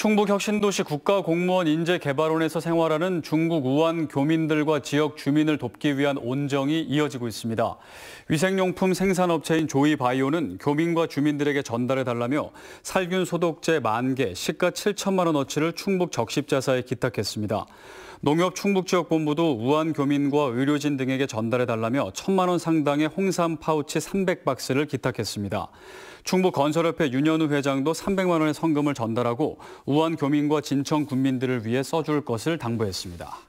충북 혁신도시 국가공무원 인재개발원에서 생활하는 중국 우한 교민들과 지역 주민을 돕기 위한 온정이 이어지고 있습니다. 위생용품 생산업체인 조이바이오는 교민과 주민들에게 전달해달라며 살균 소독제 만 개, 시가 7천만 원어치를 충북 적십자사에 기탁했습니다. 농협 충북지역본부도 우한교민과 의료진 등에게 전달해달라며 천만 원 상당의 홍삼 파우치 300박스를 기탁했습니다. 충북건설협회 윤현우 회장도 300만 원의 성금을 전달하고 우한교민과 진천 군민들을 위해 써줄 것을 당부했습니다.